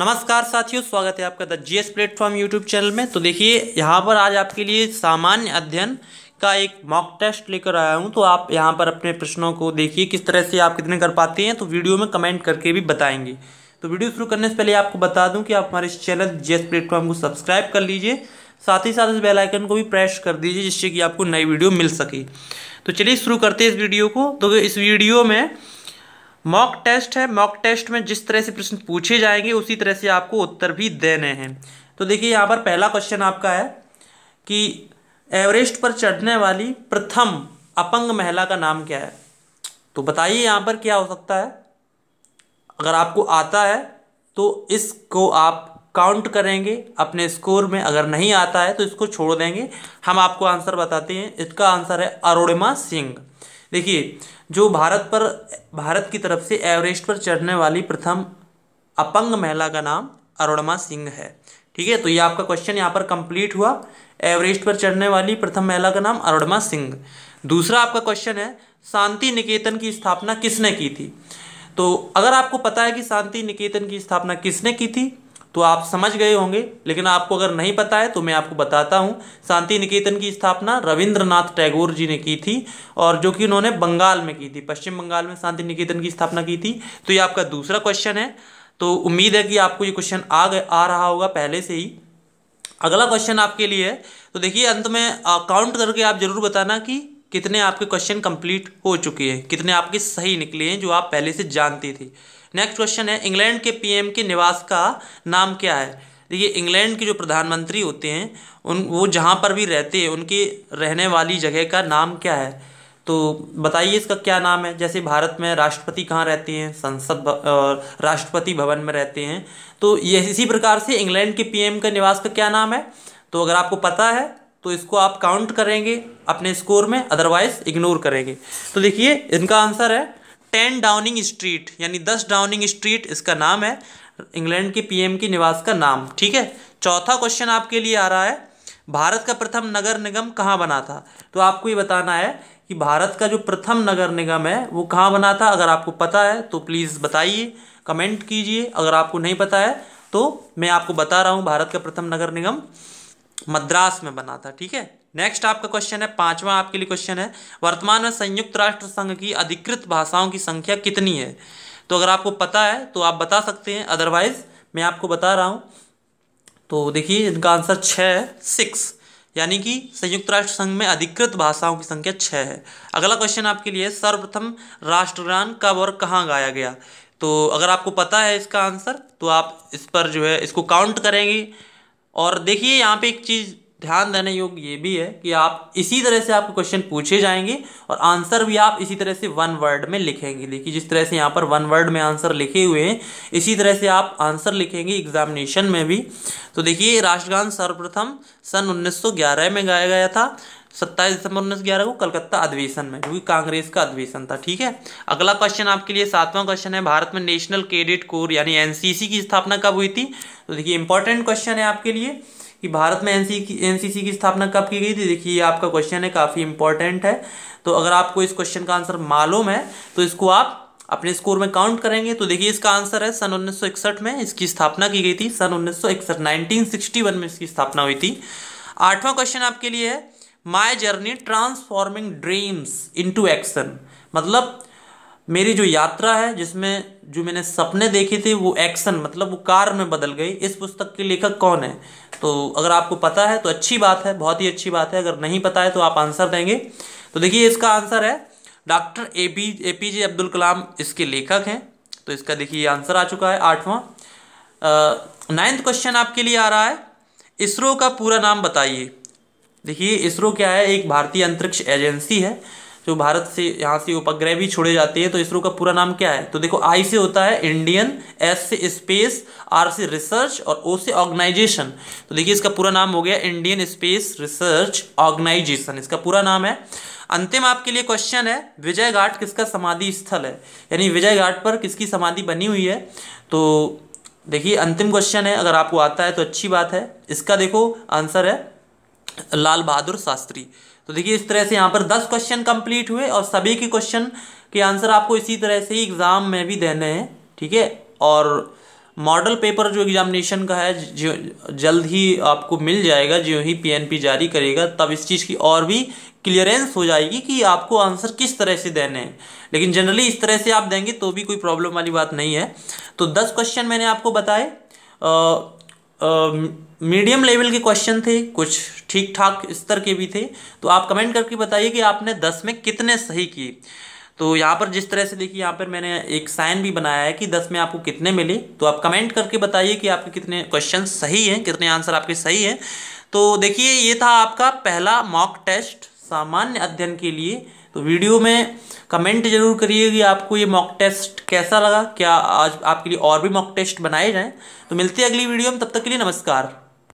नमस्कार साथियों स्वागत है आपका the G S platform YouTube channel में तो देखिए यहाँ पर आज आपके लिए सामान्य अध्ययन का एक मॉक टेस्ट लेकर आया हूँ तो आप यहाँ पर अपने प्रश्नों को देखिए किस तरह से आप कितने कर पाते हैं तो वीडियो में कमेंट करके भी बताएंगे तो वीडियो शुरू करने से पहले आपको बता दूँ कि आप हमारे चैनल जी एस प्लेटफॉर्म को सब्सक्राइब कर लीजिए साथ ही साथ इस बेलाइकन को भी प्रेस कर दीजिए जिससे कि आपको नई वीडियो मिल सके तो चलिए शुरू करते हैं इस वीडियो को तो इस वीडियो में मॉक टेस्ट है मॉक टेस्ट में जिस तरह से प्रश्न पूछे जाएंगे उसी तरह से आपको उत्तर भी देने हैं तो देखिए यहाँ पर पहला क्वेश्चन आपका है कि एवरेस्ट पर चढ़ने वाली प्रथम अपंग महिला का नाम क्या है तो बताइए यहाँ पर क्या हो सकता है अगर आपको आता है तो इसको आप काउंट करेंगे अपने स्कोर में अगर नहीं आता है तो इसको छोड़ देंगे हम आपको आंसर बताते हैं इसका आंसर है अरुणिमा सिंह देखिए जो भारत पर भारत की तरफ से एवरेस्ट पर चढ़ने वाली प्रथम अपंग महिला का नाम अरुणमा सिंह है ठीक है तो ये आपका क्वेश्चन यहाँ पर कंप्लीट हुआ एवरेस्ट पर चढ़ने वाली प्रथम महिला का नाम अरुणमा सिंह दूसरा आपका क्वेश्चन है शांति निकेतन की स्थापना किसने की थी तो अगर आपको पता है कि शांति निकेतन की स्थापना किसने की थी तो आप समझ गए होंगे लेकिन आपको अगर नहीं पता है तो मैं आपको बताता हूँ शांति निकेतन की स्थापना रविंद्रनाथ टैगोर जी ने की थी और जो कि उन्होंने बंगाल में की थी पश्चिम बंगाल में शांति निकेतन की स्थापना की थी तो ये आपका दूसरा क्वेश्चन है तो उम्मीद है कि आपको ये क्वेश्चन आ गए आ रहा होगा पहले से ही अगला क्वेश्चन आपके लिए है तो देखिए अंत में काउंट करके आप ज़रूर बताना कि कितने आपके क्वेश्चन कंप्लीट हो चुके हैं कितने आपके सही निकले हैं जो आप पहले से जानती थी नेक्स्ट क्वेश्चन है इंग्लैंड के पीएम के निवास का नाम क्या है देखिए इंग्लैंड के जो प्रधानमंत्री होते हैं उन वो जहाँ पर भी रहते हैं उनके रहने वाली जगह का नाम क्या है तो बताइए इसका क्या नाम है जैसे भारत में राष्ट्रपति कहाँ रहते हैं संसद राष्ट्रपति भवन में रहते हैं तो ये इसी प्रकार से इंग्लैंड के पीएम का निवास का क्या नाम है तो अगर आपको पता है तो इसको आप काउंट करेंगे अपने स्कोर में अदरवाइज इग्नोर करेंगे तो देखिए इनका आंसर है टेन डाउनिंग स्ट्रीट यानी दस डाउनिंग स्ट्रीट इसका नाम है इंग्लैंड के पीएम के निवास का नाम ठीक है चौथा क्वेश्चन आपके लिए आ रहा है भारत का प्रथम नगर निगम कहाँ बना था तो आपको ये बताना है कि भारत का जो प्रथम नगर निगम है वो कहाँ बना था अगर आपको पता है तो प्लीज़ बताइए कमेंट कीजिए अगर आपको नहीं पता है तो मैं आपको बता रहा हूँ भारत का प्रथम नगर निगम मद्रास में बना था ठीक है नेक्स्ट आपका क्वेश्चन है पांचवा आपके लिए क्वेश्चन है वर्तमान में संयुक्त राष्ट्र संघ की अधिकृत भाषाओं की संख्या कितनी है तो अगर आपको पता है तो आप बता सकते हैं अदरवाइज मैं आपको बता रहा हूँ तो देखिए इनका आंसर छः है सिक्स यानी कि संयुक्त राष्ट्र संघ में अधिकृत भाषाओं की संख्या छः है अगला क्वेश्चन आपके लिए सर्वप्रथम राष्ट्रगान कब और कहाँ गाया गया तो अगर आपको पता है इसका आंसर तो आप इस पर जो है इसको काउंट करेंगे और देखिए यहाँ पे एक चीज़ ध्यान देने योग्य ये भी है कि आप इसी तरह से आपको क्वेश्चन पूछे जाएंगे और आंसर भी आप इसी तरह से वन वर्ड में लिखेंगे देखिए जिस तरह से यहाँ पर वन वर्ड में आंसर लिखे हुए हैं इसी तरह से आप आंसर लिखेंगे एग्जामिनेशन में भी तो देखिए राष्ट्रगान सर्वप्रथम सन 1911 में गाया गया था सत्ताईस दिसंबर उन्नीस ग्यारह को कलकत्ता अधिवेशन में जो कि कांग्रेस का अधिवेशन था ठीक है अगला क्वेश्चन आपके लिए सातवां क्वेश्चन है भारत में नेशनल क्रेडिट कोर यानी एनसीसी की स्थापना कब हुई थी तो देखिए इंपॉर्टेंट क्वेश्चन है आपके लिए कि भारत में एन सी की स्थापना कब की गई थी देखिए ये आपका क्वेश्चन है काफ़ी इंपॉर्टेंट है तो अगर आपको इस क्वेश्चन का आंसर मालूम है तो इसको आप अपने स्कोर में काउंट करेंगे तो देखिए इसका आंसर है सन 1961 में इसकी स्थापना की गई थी सन 1961 1961 में इसकी स्थापना हुई थी आठवां क्वेश्चन आपके लिए है my journey transforming dreams into action मतलब मेरी जो यात्रा है जिसमें जो मैंने सपने देखे थे वो एक्शन मतलब वो कार में बदल गई इस पुस्तक के लेखक कौन है तो अगर आपको पता है तो अच्छी बात है बहुत ही अच्छी बात है अगर नहीं पता है तो आप आंसर देंगे तो देखिए इसका आंसर है doctor A P A P J Abdul Kalam इसके लेखक हैं तो इसका देखिए आंसर आ चुका है आठवां नाइन्थ क्वेश्चन आपके लिए आ रहा है इसरो का पूरा नाम बताइए देखिए इसरो क्या है एक भारतीय अंतरिक्ष एजेंसी है जो भारत से यहाँ से उपग्रह भी छोड़े जाते हैं तो इसरो का पूरा नाम क्या है तो देखो आई से होता है इंडियन एस से स्पेस आर से रिसर्च और ओ से ऑर्गेनाइजेशन तो देखिए इसका पूरा नाम हो गया इंडियन स्पेस रिसर्च ऑर्गेनाइजेशन इसका पूरा नाम है अंतिम आपके लिए क्वेश्चन है विजय घाट किसका समाधि स्थल है यानी विजय घाट पर किसकी समाधि बनी हुई है तो देखिए अंतिम क्वेश्चन है अगर आपको आता है तो अच्छी बात है इसका देखो आंसर है लाल बहादुर शास्त्री तो देखिए इस तरह से यहाँ पर दस क्वेश्चन कंप्लीट हुए और सभी के क्वेश्चन के आंसर आपको इसी तरह से ही एग्ज़ाम में भी देने हैं ठीक है और मॉडल पेपर जो एग्जामिनेशन का है जो जल्द ही आपको मिल जाएगा जो ही पीएनपी जारी करेगा तब इस चीज़ की और भी क्लियरेंस हो जाएगी कि आपको आंसर किस तरह से देने हैं लेकिन जनरली इस तरह से आप देंगे तो भी कोई प्रॉब्लम वाली बात नहीं है तो दस क्वेश्चन मैंने आपको बताए मीडियम लेवल के क्वेश्चन थे कुछ ठीक ठाक स्तर के भी थे तो आप कमेंट करके बताइए कि आपने दस में कितने सही किए तो यहाँ पर जिस तरह से देखिए यहाँ पर मैंने एक साइन भी बनाया है कि दस में आपको कितने मिले तो आप कमेंट करके बताइए कि आपके कितने क्वेश्चन सही हैं कितने आंसर आपके सही हैं तो देखिए ये था आपका पहला मॉक टेस्ट सामान्य अध्ययन के लिए तो वीडियो में कमेंट जरूर करिए कि आपको ये मॉक टेस्ट कैसा लगा क्या आज आपके लिए और भी मॉक टेस्ट बनाए जाएं तो मिलते हैं अगली वीडियो में तब तक के लिए नमस्कार